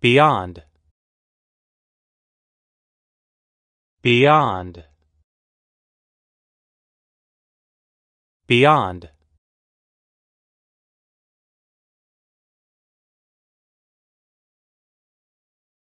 Beyond. Beyond. Beyond.